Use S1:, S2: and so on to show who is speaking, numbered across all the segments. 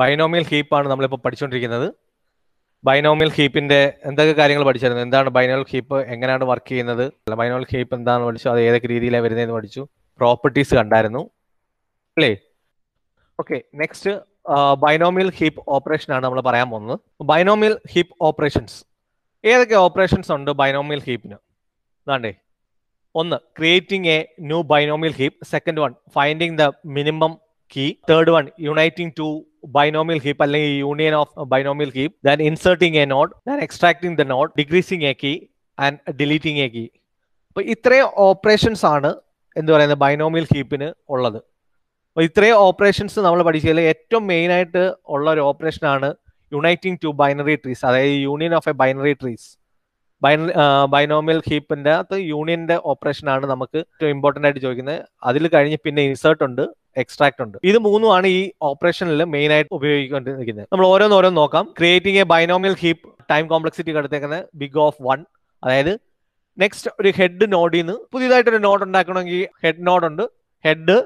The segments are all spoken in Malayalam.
S1: ബൈനോമിയൽ ഹീപ്പാണ് നമ്മളിപ്പോൾ പഠിച്ചുകൊണ്ടിരിക്കുന്നത് ബൈനോമിയൽ ഹീപ്പിന്റെ എന്തൊക്കെ കാര്യങ്ങൾ പഠിച്ചായിരുന്നു എന്താണ് ബൈനോമിയൽ ഹീപ്പ് എങ്ങനെയാണ് വർക്ക് ചെയ്യുന്നത് ബൈനോമിയൽ ഹീപ്പ് എന്താണ് പഠിച്ചു അത് ഏതൊക്കെ രീതിയിലാണ് വരുന്നതെന്ന് പഠിച്ചു പ്രോപ്പർട്ടീസ് കണ്ടായിരുന്നു അല്ലേ okay next binomial heap operation ആണ് നമ്മൾ പറയാൻ പോകുന്നത് ബൈനോമിയൽ ഹീപ്പ് ഓപ്പറേഷൻസ് ഏതൊക്കെ ഓപ്പറേഷൻസ് ഉണ്ട് ബൈനോമിയൽ ഹീപ്പിന് അതാണ്ടേ ഒന്ന് creating a new binomial heap second one finding the minimum key third one uniting two binomial heap അല്ലെങ്കിൽ union of binomial heap then inserting a node then extracting the node decreasing a key and deleting a key അപ്പോൾ ഇത്രയും ഓപ്പറേഷൻസ് ആണ് എന്ത് പറയുന്നത് ബൈനോമിയൽ ഹീപ്പിന് ഉള്ളത് അപ്പോൾ ഇത്രയും ഓപ്പറേഷൻസ് നമ്മൾ പഠിച്ചതിൽ ഏറ്റവും മെയിനായിട്ട് ഉള്ള ഒരു ഓപ്പറേഷനാണ് യുണൈറ്റിംഗ് ടു ബൈനറി ട്രീസ് അതായത് union of a binary trees binary binomial ഹീപ്പിൻ്റെ അകത്ത് യൂണിയൻ്റെ ഓപ്പറേഷനാണ് നമുക്ക് ഏറ്റവും ഇമ്പോർട്ടൻ്റ് ആയിട്ട് ചോദിക്കുന്നത് അതിൽ കഴിഞ്ഞ് പിന്നെ ഇൻസേർട്ട് ഉണ്ട് എക്സ്ട്രാക്ട് ഉണ്ട് ഇത് മൂന്നുമാണ് ഈ ഓപ്പറേഷനിൽ മെയിൻ ആയിട്ട് ഉപയോഗിക്കൊണ്ടിരിക്കുന്നത് നമ്മൾ ഓരോന്നോരോന്ന് നോക്കാം creating a binomial heap time complexity കടത്തേക്കുന്നത് ബിഗ് ഓഫ് വൺ അതായത് നെക്സ്റ്റ് ഒരു ഹെഡ് നോഡിൽ നിന്ന് ഒരു നോഡ് ഉണ്ടാക്കണമെങ്കിൽ ഹെഡ് നോഡ് ഉണ്ട് ഹെഡ്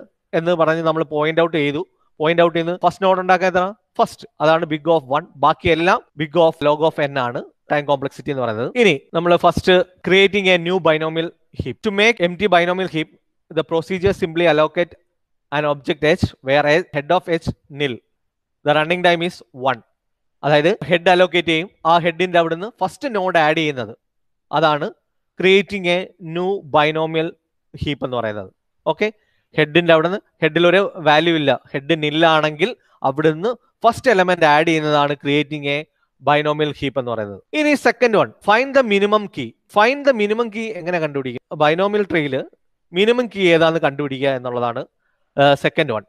S1: എന്ന് പറഞ്ഞ് നമ്മൾ പോയിന്റ് ഔട്ട് ചെയ്തു പോയിന്റ് ഔട്ട് ചെയ്യുന്നത് ഫസ്റ്റ് നോഡ് ഉണ്ടാക്കാൻ ഫസ്റ്റ് അതാണ് ബിഗ് ഓഫ് വൺ ബാക്കി എല്ലാം big of log of N ആണ് ടൈം കോംപ്ലക്സിറ്റി എന്ന് പറയുന്നത് ഇനി നമ്മൾ first creating a new binomial heap to make empty binomial heap the procedure simply allocate an object h where a head of h nil. The running time is one അതായത് ഹെഡ് അലോക്കേറ്റ് ചെയ്യും ആ ഹെഡിന്റെ അവിടെ നിന്ന് ഫസ്റ്റ് നോഡ് ആഡ് ചെയ്യുന്നത് അതാണ് creating a new binomial heap എന്ന് പറയുന്നത് ഓക്കെ ഹെഡിന്റെ അവിടെ നിന്ന് ഹെഡിൽ ഒരു വാല്യൂ ഇല്ല ഹെഡ് നില്ലാണെങ്കിൽ അവിടുന്ന് ഫസ്റ്റ് എലമെന്റ് ആഡ് ചെയ്യുന്നതാണ് ക്രിയേറ്റിംഗ് എ ബൈനോമിയൽ ഹീപ്പ് എന്ന് പറയുന്നത് ഇനി second one find the minimum key find the minimum key എങ്ങനെ കണ്ടുപിടിക്കുക ബൈനോമിയൽ ട്രീയിൽ മിനിമം കീ ഏതാണെന്ന് കണ്ടുപിടിക്കുക എന്നുള്ളതാണ് uh, second one.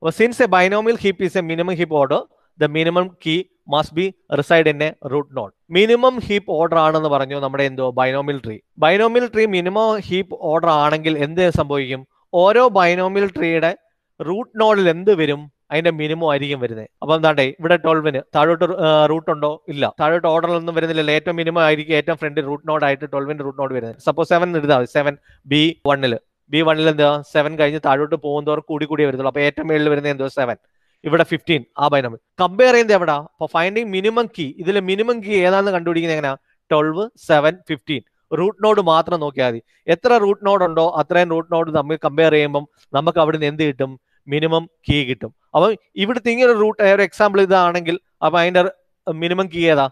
S1: Well, since a binomial heap is a minimum heap order, the minimum key must be reside in a root node. Minimum heap order ആണെന്ന് പറഞ്ഞു നമ്മുടെ എന്തോ binomial tree binomial tree minimum heap order ആണെങ്കിൽ എന്ത് സംഭവിക്കും ഓരോ ബൈനോമിൽ ട്രീയുടെ റൂട്ട് നോഡിൽ എന്ത് വരും അതിന്റെ മിനിമം ആയിരിക്കും വരുന്നത് അപ്പം എന്താണ്ടേ ഇവിടെ ട്വൽവിന് താഴോട്ട് റൂട്ട് ഉണ്ടോ ഇല്ല താഴോട്ട് ഓർഡറിലൊന്നും വരുന്നില്ല ഏറ്റവും മിനിമം ആയിരിക്കും ഏറ്റവും ഫ്രണ്ട് റൂട്ട് നോഡ് ആയിട്ട് ട്വൽവിന്റെ റൂട്ട് നോഡ് വരുന്നത് സപ്പോസ് സെവൻ എടുത്താൽ സെവൻ ബി വണ്ണില് ബി വണ്ണിൽ എന്താ സെവൻ കഴിഞ്ഞ് താഴോട്ട് പോകുന്നവർ കൂടി കൂടിയേ വരുന്നുള്ളൂ അപ്പൊ ഏറ്റവും മേളിൽ വരുന്ന എന്തോ സെവൻ ഇവിടെ ഫിഫ്റ്റീൻ ആ ബൈനോമി കമ്പയർ ചെയ്യുന്നത് എവിടെ അപ്പൊ ഫൈൻഡിങ് മിനിമം കീ ഇതിലെ മിനിമം കീ ഏതാണെന്ന് കണ്ടുപിടിക്കുന്നത് എങ്ങനെയാ twelve seven fifteen root node മാത്രം നോക്കിയാൽ മതി എത്ര റൂട്ട് നോഡ് ഉണ്ടോ അത്രയും റൂട്ട് നോഡ് നമ്മൾ കമ്പയർ ചെയ്യുമ്പം നമുക്ക് നിന്ന് എന്ത് കിട്ടും മിനിമം കീ കിട്ടും അപ്പം ഇവിടുത്തെ ഇങ്ങനെ റൂട്ട് ഒരു എക്സാമ്പിൾ ഇതാണെങ്കിൽ അപ്പൊ അതിന്റെ മിനിമം കീ ഏതാ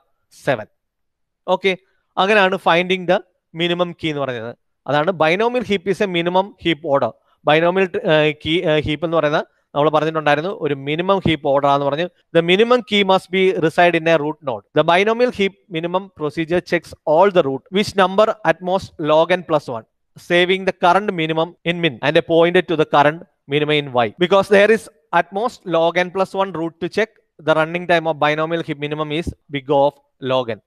S1: സെവൻ ഓക്കെ അങ്ങനെയാണ് ഫൈൻഡിങ് ദ മിനിമം കീ എന്ന് പറയുന്നത് അതാണ് binomial heap is a minimum heap order binomial heap എന്ന് പറയുന്നത് നമ്മൾ പറഞ്ഞിട്ടുണ്ടായിരുന്നു ഒരു മിനിമം ഹീപ്പ് ഓർഡർ ആണെന്ന് പറഞ്ഞു the minimum key must be reside in a root node the binomial heap minimum procedure checks all the root which number at most log N plus one saving the current minimum in min and a point to the current minimum in Y because there is at most log N plus one root to check the running time of binomial heap minimum is big of log N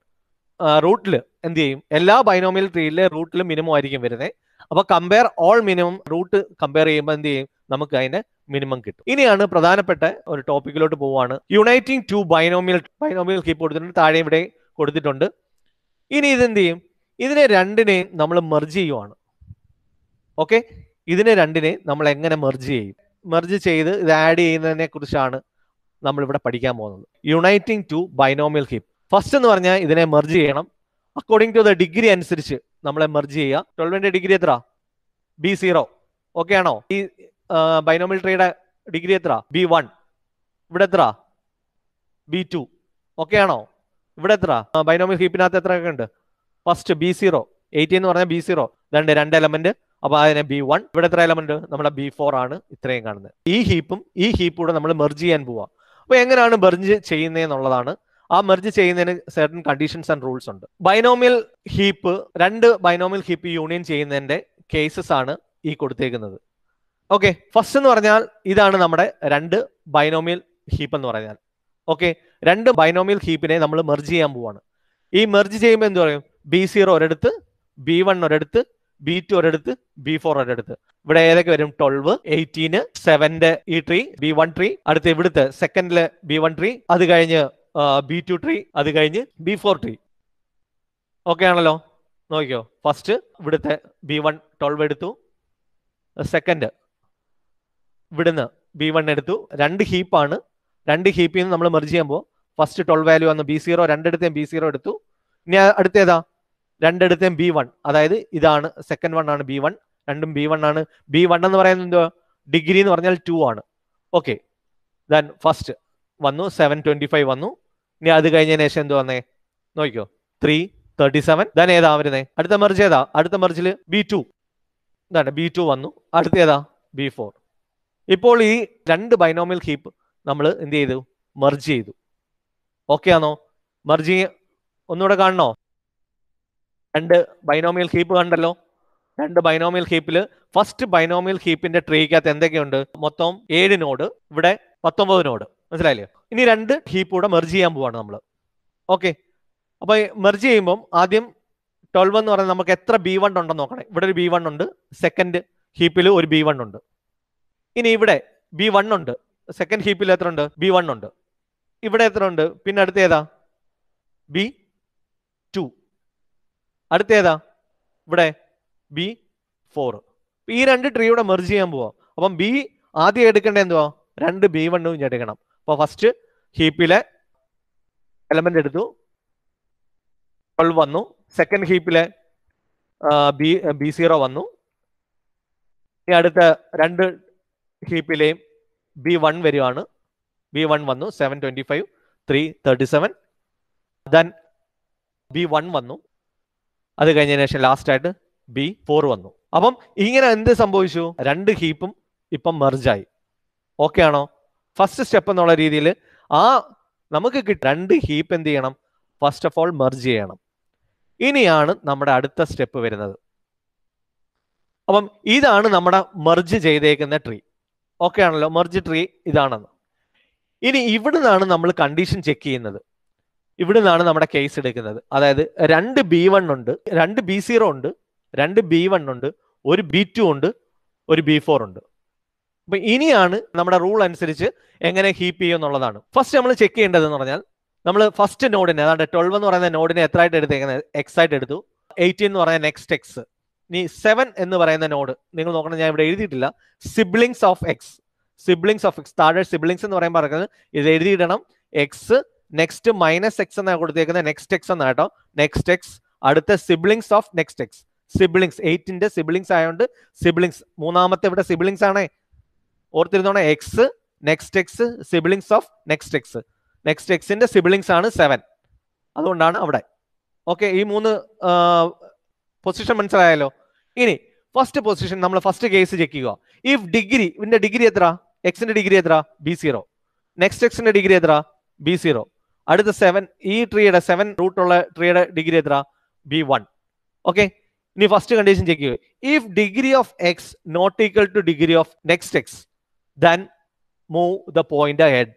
S1: റൂട്ടിൽ എന്ത് ചെയ്യും എല്ലാ ബൈനോമിയൽ ട്രീയിലെ റൂട്ടിൽ മിനിമം ആയിരിക്കും വരുന്നത് അപ്പൊ compare all minimum root compare ചെയ്യുമ്പോൾ എന്ത് ചെയ്യും നമുക്ക് അതിന്റെ മിനിമം കിട്ടും ഇനിയാണ് പ്രധാനപ്പെട്ട ഒരു ടോപ്പിക്കിലോട്ട് പോവാണ് uniting two binomial binomial heap കൊടുത്തിട്ടുണ്ട് താഴെ ഇവിടെ കൊടുത്തിട്ടുണ്ട് ഇനി ഇതെന്ത് ചെയ്യും ഇതിനെ രണ്ടിനെയും നമ്മൾ മെർജ് ചെയ്യുവാണ് ഓക്കെ ഇതിനെ രണ്ടിനെ നമ്മൾ എങ്ങനെ മെർജ് ചെയ്യും മെർജ് ചെയ്ത് ഇത് ആഡ് ചെയ്യുന്നതിനെ കുറിച്ചാണ് നമ്മൾ ഇവിടെ പഠിക്കാൻ പോകുന്നത് uniting two binomial heap first എന്ന് പറഞ്ഞാൽ ഇതിനെ മെർജ് ചെയ്യണം അക്കോർഡിംഗ് ടു ദ ഡിഗ്രി അനുസരിച്ച് നമ്മളെ മെർജ് ചെയ്യുക ട്വൽവിന്റെ ഡിഗ്രി എത്ര ബി സീറോ ഓക്കെ ആണോ ഈ ബൈനോമിൽ ട്രീയുടെ ഡിഗ്രി എത്ര ബി വൺ ഇവിടെ എത്ര ബി ടു ഓക്കെ ആണോ ഇവിടെ എത്ര ബൈനോമിൽ ഹീപ്പിനകത്ത് എത്രയൊക്കെ ഉണ്ട് ഫസ്റ്റ് ബി സീറോ എയ്റ്റീൻ എന്ന് പറഞ്ഞാൽ ബി സീറോ രണ്ട് രണ്ട് എലമെന്റ് അപ്പൊ അതിനെ ബി വൺ ഇവിടെ എത്ര എലമെന്റ് നമ്മുടെ ബി ഫോർ ആണ് ഇത്രയും കാണുന്നത് ഈ ഹീപ്പും ഈ ഹീപ്പൂടെ നമ്മൾ മെർജ് ചെയ്യാൻ പോവാം അപ്പൊ എങ്ങനെയാണ് മെർജ് ചെയ്യുന്നത് എന്നുള്ളതാണ് ആ മെർജ് ചെയ്യുന്നതിന് സെർട്ടൺ കണ്ടീഷൻസ് ആൻഡ് റൂൾസ് ഉണ്ട് ബൈനോമിയൽ ഹീപ്പ് രണ്ട് ബൈനോമിയൽ ഹീപ്പ് യൂണിയൻ ചെയ്യുന്നതിന്റെ കേസസ് ആണ് ഈ കൊടുത്തേക്കുന്നത് ഓക്കെ ഫസ്റ്റ് എന്ന് പറഞ്ഞാൽ ഇതാണ് നമ്മുടെ രണ്ട് ബൈനോമിയൽ ഹീപ്പ് എന്ന് പറഞ്ഞാൽ ഓക്കെ രണ്ട് ബൈനോമിയൽ ഹീപ്പിനെ നമ്മൾ മെർജ് ചെയ്യാൻ പോവാണ് ഈ മെർജ് ചെയ്യുമ്പോൾ എന്ത് പറയും ബി സീറോ ഒരിടത്ത് ബി വൺ ഒരിടത്ത് ബി ടു ഒരിടത്ത് ബി ഫോർ ഒരിടത്ത് ഇവിടെ ഏതൊക്കെ വരും ട്വൽവ് എയ്റ്റീന് സെവന്റെ ഈ ട്രീ ബി വൺ ട്രീ അടുത്ത് ഇവിടുത്തെ സെക്കൻഡിലെ ബി വൺ ട്രീ അത് കഴിഞ്ഞ് ബി ടു ട്രീ അത് കഴിഞ്ഞ് ബി ഫോർ ട്രീ ഓക്കെ ആണല്ലോ നോക്കിയോ ഫസ്റ്റ് ഇവിടുത്തെ ബി വൺ ട്വൽവ് എടുത്തു സെക്കൻഡ് ഇവിടുന്ന് ബി വൺ എടുത്തു രണ്ട് ഹീപ്പാണ് രണ്ട് ഹീപ്പിൽ നിന്ന് നമ്മൾ മെർജ് ചെയ്യുമ്പോൾ ഫസ്റ്റ് ട്വൽവ് വാല്യൂ ആണ് ബി സീറോ രണ്ടെടുത്തേം ബി സീറോ എടുത്തു ഇനി അടുത്തേതാ രണ്ടെടുത്തേം ബി വൺ അതായത് ഇതാണ് സെക്കൻഡ് വൺ ആണ് ബി വൺ രണ്ടും ബി വൺ ആണ് ബി വൺ എന്ന് പറയുന്നത് എന്തോ ഡിഗ്രി എന്ന് പറഞ്ഞാൽ ടു ആണ് ഓക്കെ ദൻ ഫസ്റ്റ് വന്നു സെവൻ ട്വന്റി ഫൈവ് വന്നു ഇനി അത് കഴിഞ്ഞതിന് ശേഷം എന്ത് വന്നേ നോക്കിയോ ത്രീ തേർട്ടി സെവൻ ദൻ ഏതാ വരുന്നേ അടുത്ത മെർജ് ഏതാ അടുത്ത മെർജിൽ ബി ടു എന്താണ് ബി ടു വന്നു അടുത്ത ഏതാ ബി ഫോർ ഇപ്പോൾ ഈ രണ്ട് ബൈനോമിയൽ ഹീപ്പ് നമ്മൾ എന്ത് ചെയ്തു മെർജ് ചെയ്തു ഓക്കെ ആണോ മെർജി ഒന്നുകൂടെ കാണണോ രണ്ട് ബൈനോമിയൽ ഹീപ്പ് കണ്ടല്ലോ രണ്ട് ബൈനോമിയൽ ഹീപ്പിൽ ഫസ്റ്റ് ബൈനോമിയൽ ഹീപ്പിന്റെ ട്രീക്കകത്ത് എന്തൊക്കെയുണ്ട് മൊത്തം ഏഴ് നോഡ് ഇവിടെ പത്തൊമ്പത് നോഡ് മനസ്സിലായില്ലേ ഇനി രണ്ട് ഹീപ്പ് കൂടെ മെർജ് ചെയ്യാൻ പോവാണ് നമ്മൾ ഓക്കെ അപ്പൊ മെർജ് ചെയ്യുമ്പോൾ ആദ്യം ട്വൽവ് എന്ന് പറയുന്നത് നമുക്ക് എത്ര ബി വൺ ഉണ്ടെന്ന് നോക്കണേ ഇവിടെ ഒരു ബി വൺ ഉണ്ട് സെക്കൻഡ് ഹീപ്പിൽ ഒരു ബി വൺ ഉണ്ട് ഇനി ഇവിടെ ബി വൺ ഉണ്ട് സെക്കൻഡ് ഹീപ്പിൽ എത്ര ഉണ്ട് ബി വൺ ഉണ്ട് ഇവിടെ എത്ര ഉണ്ട് പിന്നെ അടുത്ത ഏതാ ബി ടു അടുത്ത ഏതാ ഇവിടെ ബി ഫോർ ഈ രണ്ട് ട്രീയുടെ മെർജ് ചെയ്യാൻ പോവാം അപ്പം ബി ആദ്യം എടുക്കേണ്ടത് എന്തുവാ രണ്ട് ബി വണ്ണും എടുക്കണം അപ്പോൾ ഫസ്റ്റ് ഹീപ്പിലെ എലമെന്റ് എടുത്തു ട്വൽവ് വന്നു സെക്കൻഡ് ഹീപ്പിലെ ബി ബി സീറോ വന്നു ഇനി അടുത്ത രണ്ട് ഹീപ്പിലെയും ബി വൺ വരുവാണ് ബി വൺ വന്നു seven twenty five three thirty seven then B one വന്നു അത് കഴിഞ്ഞതിന് ശേഷം ലാസ്റ്റ് ആയിട്ട് ബി ഫോർ വന്നു അപ്പം ഇങ്ങനെ എന്ത് സംഭവിച്ചു രണ്ട് ഹീപ്പും ഇപ്പം മെർജായി ഓക്കെ ആണോ ഫസ്റ്റ് സ്റ്റെപ്പ് എന്നുള്ള രീതിയിൽ ആ നമുക്ക് രണ്ട് ഹീപ്പ് എന്ത് ചെയ്യണം ഫസ്റ്റ് ഓഫ് ഓൾ മെർജ് ചെയ്യണം ഇനിയാണ് നമ്മുടെ അടുത്ത സ്റ്റെപ്പ് വരുന്നത് അപ്പം ഇതാണ് നമ്മുടെ മെർജ് ചെയ്തേക്കുന്ന ട്രീ ഓക്കെ ആണല്ലോ മെർജ് ട്രീ ഇതാണെന്ന് ഇനി നിന്നാണ് നമ്മൾ കണ്ടീഷൻ ചെക്ക് ചെയ്യുന്നത് നിന്നാണ് നമ്മുടെ കേസ് എടുക്കുന്നത് അതായത് രണ്ട് ബി വൺ ഉണ്ട് രണ്ട് ബി സീറോ ഉണ്ട് രണ്ട് ബി വൺ ഉണ്ട് ഒരു ബി ടു ഉണ്ട് ഒരു ബി ഫോർ ഉണ്ട് അപ്പൊ ഇനിയാണ് നമ്മുടെ റൂൾ അനുസരിച്ച് എങ്ങനെ ഹീപ്പ് ചെയ്യും എന്നുള്ളതാണ് ഫസ്റ്റ് നമ്മൾ ചെക്ക് ചെയ്യേണ്ടത് എന്ന് പറഞ്ഞാൽ നമ്മൾ ഫസ്റ്റ് നോഡിനെ അതായത് ട്വൽവ് എന്ന് പറയുന്ന നോഡിനെ എത്ര ആയിട്ട് എടുത്തേക്കുന്നത് എക്സ് ആയിട്ട് എടുത്തു എയ്റ്റീൻ എന്ന് പറയുന്ന നെക്സ്റ്റ് എക്സ് ഇനി സെവൻ എന്ന് പറയുന്ന നോഡ് നിങ്ങൾ നോക്കണം ഞാൻ ഇവിടെ എഴുതിയിട്ടില്ല siblings of X siblings of X താഴെ സിബ്ലിങ്സ് എന്ന് പറയുമ്പോൾ പറയുന്നത് ഇത് എഴുതിയിടണം എക്സ് നെക്സ്റ്റ് മൈനസ് എക്സ് എന്നാണ് കൊടുത്തേക്കുന്നത് നെക്സ്റ്റ് എക്സ് എന്നാണ് കേട്ടോ നെക്സ്റ്റ് എക്സ് അടുത്ത siblings of next X siblings എയ്റ്റിന്റെ സിബ്ലിങ്സ് ആയതുകൊണ്ട് സിബ്ലിങ്സ് മൂന്നാമത്തെ ഇവിടെ സിബ്ലിങ്സ് ആണേ ഓർത്തിരുന്നോണം X next X siblings of next X next എക്സിന്റെ സിബിളിങ്സ് ആണ് സെവൻ അതുകൊണ്ടാണ് അവിടെ ഓക്കെ ഈ മൂന്ന് പൊസിഷൻ മനസ്സിലായാലോ ഇനി ഫസ്റ്റ് പൊസിഷൻ നമ്മൾ ഫസ്റ്റ് കേസ് ചെക്ക് ചെയ്യുക ഇഫ് ഡിഗ്രി ഇതിന്റെ ഡിഗ്രി എത്ര എക്സിന്റെ ഡിഗ്രി എത്ര ബി സീറോ നെക്സ്റ്റ് എക്സിന്റെ ഡിഗ്രി എത്ര ബി സീറോ അടുത്ത സെവൻ ഈ ട്രീയുടെ സെവൻ ഉള്ള ട്രീയുടെ ഡിഗ്രി എത്ര ബി വൺ ഓക്കെ ഇനി ഫസ്റ്റ് കണ്ടീഷൻ ചെക്ക് ചെയ്യുക if degree of X not equal to degree of next X then move the point head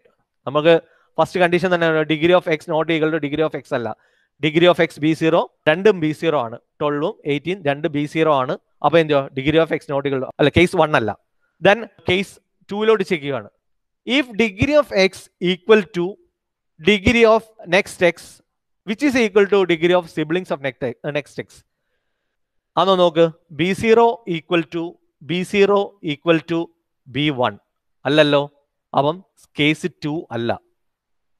S1: നമുക്ക് ഫസ്റ്റ് കണ്ടീഷൻ തന്നെ degree of X not equal to degree of X അല്ല degree of X B zero രണ്ടും ബി സീറോ ആണ് ട്വൽവും എയ്റ്റീൻ രണ്ട് ബി സീറോ ആണ് അപ്പൊ എന്തോ degree of X not equal അല്ല കേസ് വൺ അല്ല ദെൻ കേസ് ടൂയിലോട്ട് ചെയ്യുകയാണ് if degree of X equal to degree of next X which is equal to degree of siblings of next X അന്ന് നോക്ക് B zero equal to B zero equal to B one അല്ലല്ലോ അപ്പം കേസ് ടു അല്ല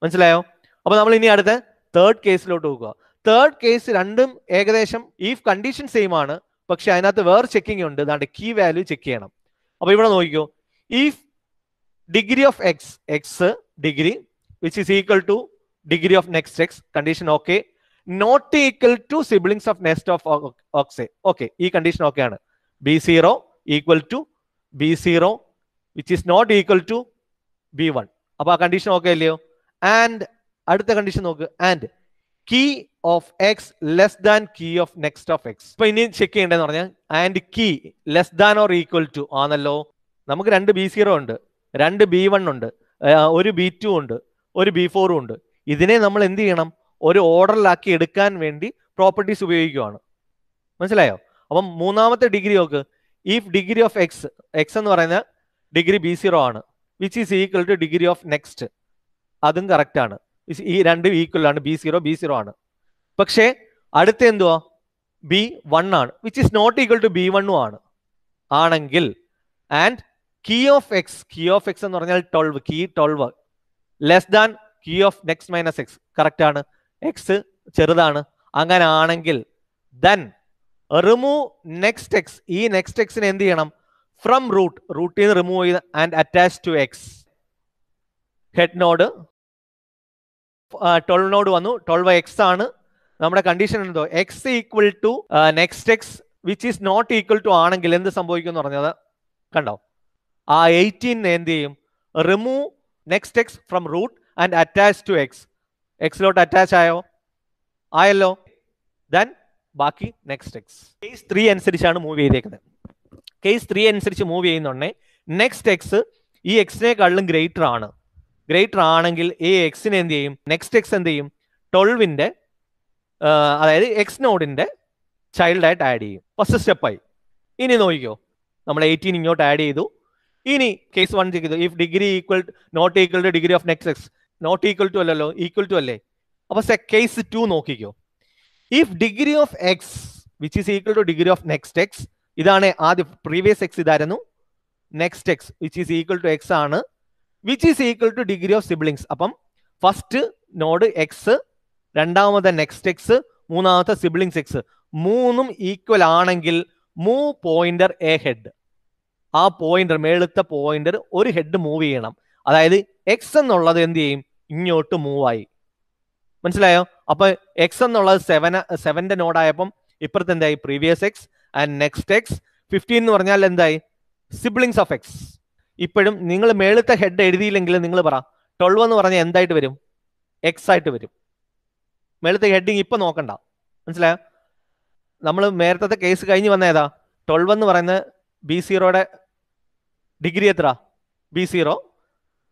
S1: മനസ്സിലായോ അപ്പൊ നമ്മൾ ഇനി അടുത്ത തേർഡ് കേസിലോട്ട് പോകുക തേർഡ് കേസ് രണ്ടും ഏകദേശം ഇഫ് കണ്ടീഷൻ സെയിം ആണ് പക്ഷെ അതിനകത്ത് വേറെ ചെക്കിംഗ് ഉണ്ട് അതാണ്ട് കീ വാല്യൂ ചെക്ക് ചെയ്യണം അപ്പൊ ഇവിടെ നോക്കിക്കോ if degree of X X degree which is equal to degree of next X condition okay not equal to siblings of next of X okay ഈ കണ്ടീഷൻ ഓക്കെ ആണ് B zero equal to B zero which is not equal to B one അപ്പൊ ആ കണ്ടീഷൻ ഓക്കെ അല്ലയോ ആൻഡ് അടുത്ത കണ്ടീഷൻ നോക്ക് and key of X less than key of next of X ഇപ്പൊ ഇനി ചെക്ക് ചെയ്യേണ്ടതെന്ന് പറഞ്ഞാൽ and key less than or equal to ആണല്ലോ നമുക്ക് രണ്ട് ബി സീറോ ഉണ്ട് രണ്ട് ബി വൺ ഉണ്ട് ഒരു ബി ടു ഉണ്ട് ഒരു ബി ഫോറും ഉണ്ട് ഇതിനെ നമ്മൾ എന്ത് ചെയ്യണം ഒരു ഓർഡറിലാക്കി എടുക്കാൻ വേണ്ടി പ്രോപ്പർട്ടീസ് ഉപയോഗിക്കുവാണ് മനസ്സിലായോ അപ്പം മൂന്നാമത്തെ ഡിഗ്രി നോക്ക് if degree of X X എന്ന് പറയുന്ന ഡിഗ്രി ബി സീറോ ആണ് which is equal to degree of next അതും കറക്റ്റ് ആണ് ഈ രണ്ടും ഈക്വൽ ആണ് ബി സീറോ ബി സീറോ ആണ് പക്ഷേ അടുത്ത എന്തുവാ ബി വൺ ആണ് which is not equal to B വണ്ണും ആണ് ആണെങ്കിൽ and key of x key of x എന്ന് പറഞ്ഞാൽ twelve key twelve less than key of next minus x correct ആണ് എക്സ് ചെറുതാണ് അങ്ങനെ ആണെങ്കിൽ ദെൻ റിമൂവ് നെക്സ്റ്റ് എക്സ് ഈ നെക്സ്റ്റ് എക്സിന് എന്ത് ചെയ്യണം ഫ്രം റൂട്ട് റൂട്ടിൽ നിന്ന് റിമൂവ് ചെയ്ത് and attach to x head node twelve node വന്നു ട്വൽവ് എക്സ് ആണ് നമ്മുടെ കണ്ടീഷൻ എന്തോ x equal to next X which is not equal to ആണെങ്കിൽ എന്ത് സംഭവിക്കും എന്ന് പറഞ്ഞത് കണ്ടോ ആ എയ്റ്റീൻ എന്ത് ചെയ്യും remove next x from root and attach to x എക്സിലോട്ട് അറ്റാച്ച് ആയോ ആയല്ലോ ദൻ ബാക്കി നെക്സ്റ്റ് എക്സ് കേസ് ത്രീ അനുസരിച്ചാണ് മൂവ് ചെയ്തേക്കുന്നത് കേസ് ത്രീ അനുസരിച്ച് മൂവ് ചെയ്യുന്നുണ്ടേ നെക്സ്റ്റ് എക്സ് ഈ എക്സിനേക്കാളിലും ഗ്രേറ്റർ ആണ് ഗ്രേറ്റർ ആണെങ്കിൽ ഈ എക്സിനെ എന്ത് ചെയ്യും നെക്സ്റ്റ് എക്സ് എന്ത് ചെയ്യും ട്വൽവിന്റെ അതായത് എക്സ് ചൈൽഡ് ചൈൽഡായിട്ട് ആഡ് ചെയ്യും ഫസ്റ്റ് സ്റ്റെപ്പായി ഇനി നോക്കിക്കോ നമ്മൾ എയ്റ്റീൻ ഇങ്ങോട്ട് ആഡ് ചെയ്തു ഇനി കേസ് വൺ ചെയ്തു if degree equal not equal to degree of next x not equal to അല്ലല്ലോ ഈക്വൽ ടു അല്ലേ അപ്പോൾ കേസ് ടു നോക്കിക്കോ if degree of x which is equal to degree of next x ഇതാണ് ആദ്യം പ്രീവിയസ് എക്സ് ഇതായിരുന്നു next X which is equal to x ആണ് which is equal to degree of siblings അപ്പം ഫസ്റ്റ് നോഡ് എക്സ് രണ്ടാമത്തെ നെക്സ്റ്റ് എക്സ് മൂന്നാമത്തെ സിബ്ലിങ്സ് എക്സ് മൂന്നും ഈക്വൽ ആണെങ്കിൽ മൂ പോയിന്റർ എ ഹെഡ് ആ പോയിന്റർ മേളത്തെ പോയിന്റർ ഒരു ഹെഡ് മൂവ് ചെയ്യണം അതായത് എക്സ് എന്നുള്ളത് എന്ത് ചെയ്യും ഇങ്ങോട്ട് മൂവായി മനസ്സിലായോ അപ്പൊ എക്സ് എന്നുള്ളത് സെവൻ സെവന്റെ നോഡായപ്പം ഇപ്പുറത്ത് എന്തായി previous x and next x fifteen എന്ന് പറഞ്ഞാൽ എന്തായി സിബ്ലിങ്സ് ഓഫ് എക്സ് ഇപ്പോഴും നിങ്ങൾ മേളത്തെ ഹെഡ് എഴുതിയില്ലെങ്കിൽ നിങ്ങൾ പറ ട്വൽവ് എന്ന് പറഞ്ഞാൽ എന്തായിട്ട് വരും എക്സ് ആയിട്ട് വരും മേളത്തെ ഹെഡിങ് ഇപ്പം നോക്കണ്ട മനസ്സിലായോ നമ്മൾ നേരത്തെ കേസ് കഴിഞ്ഞ് വന്ന ഏതാ ട്വൽവ് എന്ന് പറയുന്നത് ബി സീറോയുടെ ഡിഗ്രി എത്ര ബി സീറോ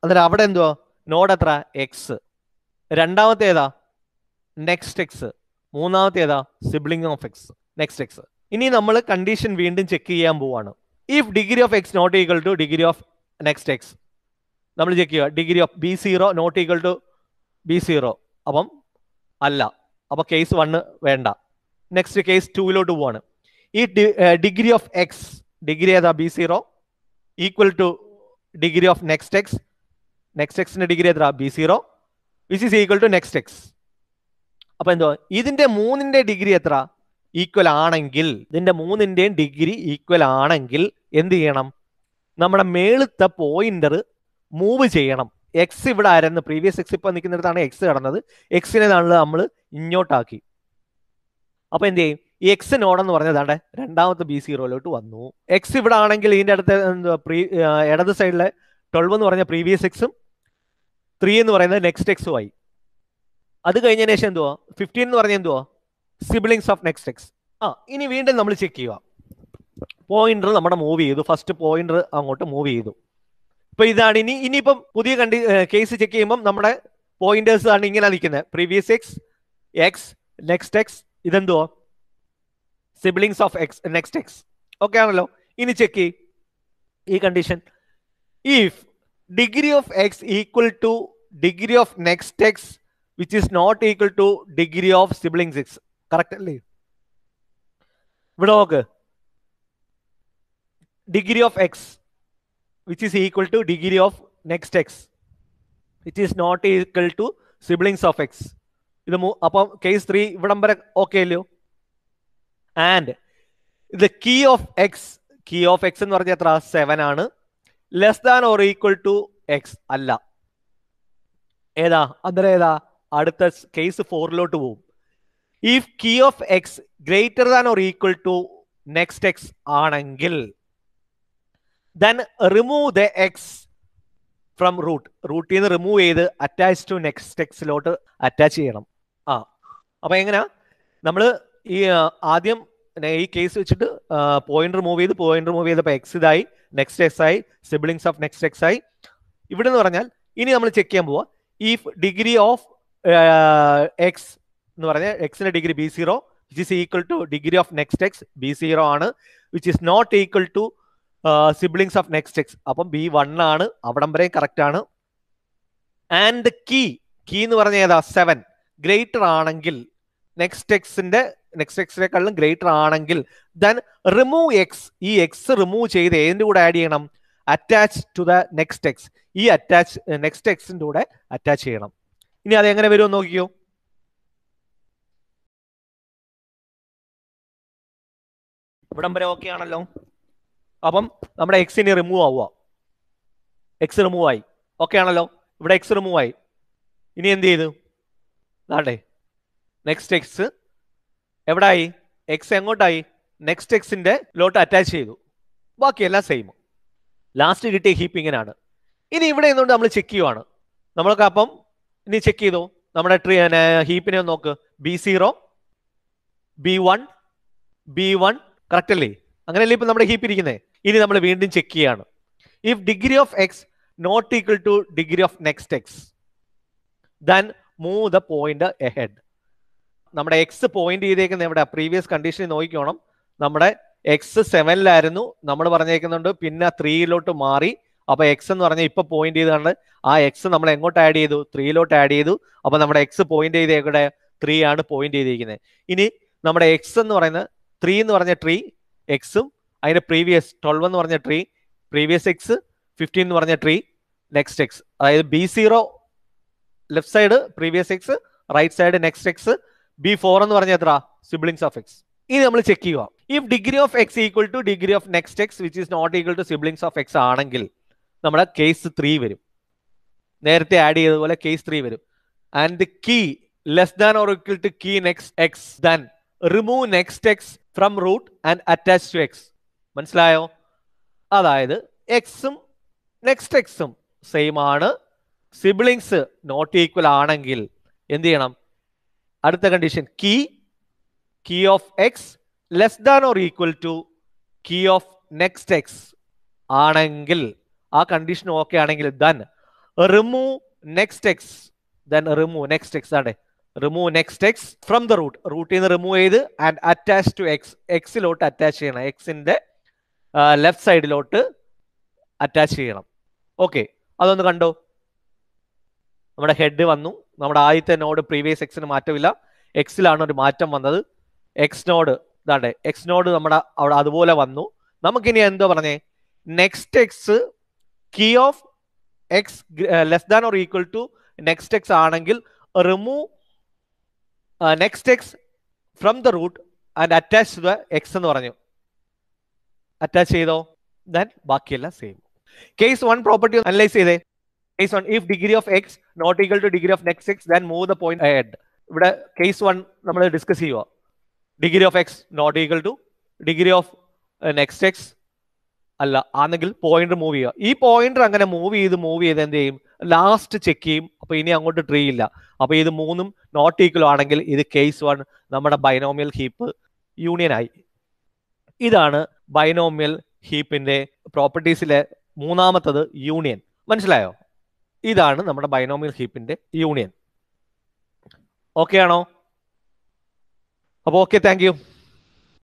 S1: അന്നേരം അവിടെ എന്തുവാ നോഡ് എത്ര എക്സ് രണ്ടാമത്തെ ഏതാ നെക്സ്റ്റ് എക്സ് മൂന്നാമത്തെ ഏതാ sibling of x next x ഇനി നമ്മൾ കണ്ടീഷൻ വീണ്ടും ചെക്ക് ചെയ്യാൻ പോവാണ് if degree of X not equal to degree of next x നമ്മൾ ചെക്ക് ചെയ്യുക degree of B zero not equal to B zero അപ്പം അല്ല അപ്പോൾ കേസ് വണ് വേണ്ട നെക്സ്റ്റ് കേസ് ടൂവിലോട്ട് പോവാണ് ഈ ഡിഗ്രി ഓഫ് എക്സ് ഡിഗ്രി ഏതാ B zero equal to degree of next X next എക്സിന്റെ ഡിഗ്രി എത്ര B zero whis is equal to next x അപ്പോൾ എന്തോ ഇതിന്റെ മൂന്നിന്റെ ഡിഗ്രി എത്ര ഈക്വൽ ആണെങ്കിൽ ഇതിന്റെ മൂന്നിന്റെയും ഡിഗ്രി ഈക്വൽ ആണെങ്കിൽ എന്ത് ചെയ്യണം നമ്മുടെ മേളുത്ത പോയിന്റർ മൂവ് ചെയ്യണം എക്സ് ഇവിടെ ആയിരുന്നു പ്രീവിയസ് എക്സ് ഇപ്പം നിൽക്കുന്നിടത്താണ് എക്സ് കടന്നത് എക്സിനെ നമ്മൾ ഇങ്ങോട്ടാക്കി അപ്പൊ എന്ത് ചെയ്യും ഈ എക്സ് നോടെന്ന് പറഞ്ഞതാണ്ട് രണ്ടാമത്തെ ബി സീറോയിലോട്ട് വന്നു എക്സ് ഇവിടെ ആണെങ്കിൽ ഇതിന്റെ അടുത്ത് പ്രീ ഇടത് സൈഡിലെ ട്വൽവ് എന്ന് പറഞ്ഞ പ്രീവിയസ് എക്സും ത്രീ എന്ന് പറയുന്നത് നെക്സ്റ്റ് എക്സും ആയി അത് കഴിഞ്ഞതിന് ശേഷം എന്തുവാ ഫിഫ്റ്റീൻ എന്ന് പറഞ്ഞ എന്തുവാ സിബ്ലിങ്സ് ഓഫ് നെക്സ്റ്റ് എക്സ് ആ ഇനി വീണ്ടും നമ്മൾ ചെക്ക് ചെയ്യുക പോയിന്റ് നമ്മുടെ മൂവ് ചെയ്തു ഫസ്റ്റ് പോയിന്റ് അങ്ങോട്ട് മൂവ് ചെയ്തു ഇപ്പൊ ഇതാണ് ഇനി ഇനിയിപ്പം പുതിയ കണ്ടി കേസ് ചെക്ക് ചെയ്യുമ്പോൾ നമ്മുടെ പോയിന്റേഴ്സ് ആണ് ഇങ്ങനെ നിൽക്കുന്നത് previous x x next x ഇതെന്തോ siblings of x next x okay ആണല്ലോ ഇനി ചെക്ക് ചെയ് ഈ condition if degree of X equal to degree of next X which is not equal to degree of siblings x correct അല്ലേ ഇവിടെ നോക്ക് degree of x which is equal to degree of next x which is not equal to siblings of x ഇത് അപ്പം കേസ് ത്രീ ഇവിടം വരെ ഓക്കെ അല്ലയോ ആൻഡ് ഇത് key of x key of x എന്ന് പറഞ്ഞാൽ എത്ര സെവൻ ആണ് less than or equal to x അല്ല ഏതാ അന്നേരം ഏതാ അടുത്ത കേസ് ഫോറിലോട്ട് പോവും if key of x greater than or equal to next x ആണെങ്കിൽ then remove the x from root റൂട്ടിൽ നിന്ന് റിമൂവ് ചെയ്ത് അറ്റാച്ച് ടു നെക്സ്റ്റ് എക്സിലോട്ട് അറ്റാച്ച് ചെയ്യണം ആ അപ്പൊ എങ്ങനെയാ നമ്മൾ ഈ ആദ്യം ഈ കേസ് വെച്ചിട്ട് പോയിന്റ് റിമൂവ് ചെയ്ത് പോയിന്റ് റിമൂവ് ചെയ്തപ്പോൾ എക്സ് ഇതായി നെക്സ്റ്റ് എക്സ് ആയി സിബിളിങ്സ് ഓഫ് നെക്സ്റ്റ് എക്സ് ആയി ഇവിടെ എന്ന് പറഞ്ഞാൽ ഇനി നമ്മൾ ചെക്ക് ചെയ്യാൻ പോവാ ഇഫ് ഡിഗ്രി ഓഫ് എക്സ് എന്ന് പറഞ്ഞാൽ എക്സിന്റെ degree B zero which is equal to degree of next x B zero ആണ് which is not equal to siblings of next x അപ്പം ബി വൺ ആണ് അവിടം വരെയും കറക്റ്റ് ആണ് ആൻഡ് കീ കീ എന്ന് പറഞ്ഞ ഏതാ സെവൻ ഗ്രേറ്റർ ആണെങ്കിൽ നെക്സ്റ്റ് എക്സിന്റെ നെക്സ്റ്റ് എക്സിനേക്കാളും ഗ്രേറ്റർ ആണെങ്കിൽ ദൻ റിമൂവ് എക്സ് ഈ എക്സ് റിമൂവ് ചെയ്ത് ഏതിൻ്റെ കൂടെ ആഡ് ചെയ്യണം attach to the next x ഈ അറ്റാച്ച് നെക്സ്റ്റ് എക്സിൻ്റെ കൂടെ അറ്റാച്ച് ചെയ്യണം ഇനി അതെങ്ങനെ വരുമെന്ന് നോക്കിയോ ഇവിടം വരെ ഓക്കെ ആണല്ലോ അപ്പം നമ്മുടെ എക്സിന് റിമൂവ് ആവുക എക്സ് റിമൂവ് ആയി ഓക്കെ ആണല്ലോ ഇവിടെ എക്സ് റിമൂവ് ആയി ഇനി എന്ത് ചെയ്തു ആട്ടെ നെക്സ്റ്റ് എക്സ് എവിടായി എക്സ് എങ്ങോട്ടായി നെക്സ്റ്റ് എക്സിന്റെ ലോട്ട് അറ്റാച്ച് ചെയ്തു ബാക്കിയെല്ലാം സെയിം ലാസ്റ്റ് കിട്ടിയ ഹീപ്പ് ഇങ്ങനെയാണ് ഇനി ഇവിടെ നിന്നുകൊണ്ട് നമ്മൾ ചെക്ക് ചെയ്യുവാണ് നമ്മൾക്ക് അപ്പം ഇനി ചെക്ക് ചെയ്തു നമ്മുടെ ട്രീ ഹീപ്പിനെ നോക്ക് B zero B one B one correct അല്ലേ അങ്ങനെയല്ലേ ഇപ്പൊ നമ്മുടെ ഹീപ്പ് ഇരിക്കുന്നത് ഇനി നമ്മൾ വീണ്ടും ചെക്ക് ചെയ്യാണ് if degree of X not equal to degree of next x then move the point head നമ്മുടെ എക്സ് പോയിന്റ് ചെയ്തേക്കുന്ന നമ്മുടെ പ്രീവിയസ് കണ്ടീഷനിൽ നോക്കിക്കോണം നമ്മുടെ എക്സ് സെവനിലായിരുന്നു നമ്മൾ പറഞ്ഞേക്കുന്നുണ്ട് പിന്നെ ത്രീയിലോട്ട് മാറി അപ്പൊ എക്സ് എന്ന് പറഞ്ഞാൽ ഇപ്പൊ പോയിന്റ് ചെയ്താണ് ആ എക്സ് നമ്മൾ എങ്ങോട്ട് ആഡ് ചെയ്തു ത്രീയിലോട്ട് ആഡ് ചെയ്തു അപ്പൊ നമ്മുടെ എക്സ് പോയിന്റ് ചെയ്തേക്കൂടെ ത്രീ ആണ് പോയിന്റ് ചെയ്തിരിക്കുന്നത് ഇനി നമ്മുടെ എക്സ് എന്ന് പറയുന്നത് ത്രീ എന്ന് പറഞ്ഞ ട്രീ എക്സും അതിന്റെ പ്രീവിയസ് ട്വൽവ് എന്ന് പറഞ്ഞ ട്രീ പ്രീവിയസ് എക്സ് ഫിഫ്റ്റീൻ എന്ന് പറഞ്ഞ ട്രീ നെക്സ്റ്റ് എക്സ് അതായത് B zero left side previous x right side next x B four എന്ന് പറഞ്ഞ എത്ര സിബ്ലിങ്സ് ഓഫ് എക്സ് ഇനി നമ്മൾ ചെക്ക് ചെയ്യുക if degree of X equal to degree of next X which is not equal to siblings of x ആണെങ്കിൽ നമ്മുടെ കേസ് ത്രീ വരും നേരത്തെ ആഡ് ചെയ്തതുപോലെ കേസ് ത്രീ വരും and the key less than or equal to key next x than remove next x from root and attach to x മനസ്സിലായോ അതായത് എക്സും നെക്സ്റ്റ് എക്സും സെയിം ആണ് സിബ്ലിങ്സ് നോട്ട് ഈക്വൽ ആണെങ്കിൽ എന്ത് ചെയ്യണം അടുത്ത condition key key of X less than or equal to key of next x ആണെങ്കിൽ ആ കണ്ടീഷൻ ഓക്കെ ആണെങ്കിൽ then remove next x then remove next x ആണ്ടേ remove next x from the root റൂട്ടിൽ നിന്ന് റിമൂവ് ചെയ്ത് ആൻഡ് അറ്റാച്ച് ടു എക്സ് എക്സിലോട്ട് അറ്റാച്ച് ചെയ്യണം എക്സിന്റെ ലെഫ്റ്റ് സൈഡിലോട്ട് അറ്റാച്ച് ചെയ്യണം ഓക്കെ അതൊന്ന് കണ്ടോ നമ്മുടെ ഹെഡ് വന്നു നമ്മുടെ ആദ്യത്തെ നോഡ് പ്രീവിയസ് എക്സിന് മാറ്റമില്ല എക്സിലാണ് ഒരു മാറ്റം വന്നത് എക്സ് നോഡ് ഇതാണ്ട് എക്സ് നോഡ് നമ്മുടെ അവിടെ അതുപോലെ വന്നു നമുക്കിനി എന്തോ പറഞ്ഞേ next x key of X less than or equal to next x ആണെങ്കിൽ remove next x from the root and attach to the x എന്ന് പറഞ്ഞു അറ്റാച്ച് ചെയ്തോ ദൻ ബാക്കിയെല്ലാം same case one property analyse ചെയ്തേ case one if degree of X not equal to degree of next x then move the point head ഇവിടെ കേസ് വൺ നമ്മൾ ഡിസ്കസ് ചെയ്യുക degree of X not equal to degree of next x അല്ല ആണെങ്കിൽ പോയിന്റ് മൂവ് ചെയ്യുക ഈ പോയിന്റർ അങ്ങനെ മൂവ് ചെയ്ത് മൂവ് ചെയ്ത് എന്ത് ചെയ്യും ലാസ്റ്റ് ചെക്ക് ചെയ്യും അപ്പൊ ഇനി അങ്ങോട്ട് ട്രീ ഇല്ല അപ്പൊ ഇത് മൂന്നും നോട്ട് ഈക്വൽ ആണെങ്കിൽ ഇത് കേസ് വൺ നമ്മുടെ ബൈനോമിയൽ ഹീപ്പ് യൂണിയൻ ആയി ഇതാണ് ബൈനോമിയൽ ഹീപ്പിന്റെ പ്രോപ്പർട്ടീസിലെ മൂന്നാമത്തത് യൂണിയൻ മനസ്സിലായോ ഇതാണ് നമ്മുടെ ബൈനോമിയൽ ഹീപ്പിന്റെ യൂണിയൻ ഓക്കെ ആണോ അപ്പോൾ ഓക്കെ താങ്ക്